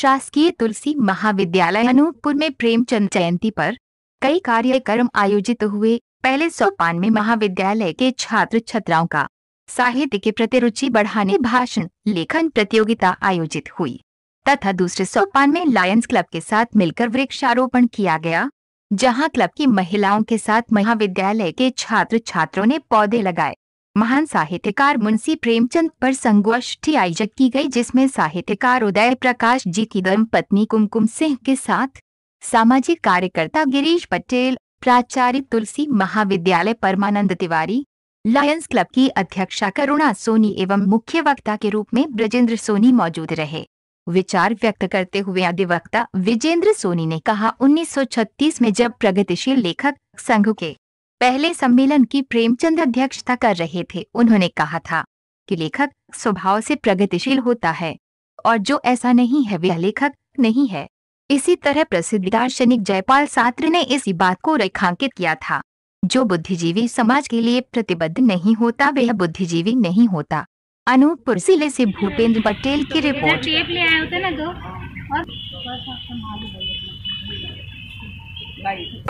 शासकीय तुलसी महाविद्यालय अनूपपुर में प्रेमचंद जयंती पर कई कार्यक्रम आयोजित हुए पहले सोपान में महाविद्यालय के छात्र छात्राओं का साहित्य के प्रति रुचि बढ़ाने भाषण लेखन प्रतियोगिता आयोजित हुई तथा दूसरे सोपान में लायंस क्लब के साथ मिलकर वृक्षारोपण किया गया जहां क्लब की महिलाओं के साथ महाविद्यालय के छात्र छात्रों ने पौधे लगाए महान साहित्यकार मुंशी प्रेमचंद पर संगोष्ठी आयोजित की गई जिसमें साहित्यकार उदय प्रकाश जी की पत्नी कुमकुम सिंह के साथ सामाजिक कार्यकर्ता गिरीश पटेल प्राचार्य तुलसी महाविद्यालय परमानंद तिवारी लायंस क्लब की अध्यक्षा करुणा सोनी एवं मुख्य वक्ता के रूप में ब्रजेंद्र सोनी मौजूद रहे विचार व्यक्त करते हुए अधिवक्ता विजेंद्र सोनी ने कहा 1936 में जब प्रगतिशील लेखक संघ के पहले सम्मेलन की प्रेमचंद अध्यक्षता कर रहे थे उन्होंने कहा था कि लेखक स्वभाव से प्रगतिशील होता है और जो ऐसा नहीं है वह लेखक नहीं है इसी तरह प्रसिद्ध दार्शनिक जयपाल सात्र ने इसी बात को रेखांकित किया था जो बुद्धिजीवी समाज के लिए प्रतिबद्ध नहीं होता वह बुद्धिजीवी नहीं होता अनूपपुर जिले से भूपेंद्र पटेल की रिपोर्ट टेप ले आए होते ना दो और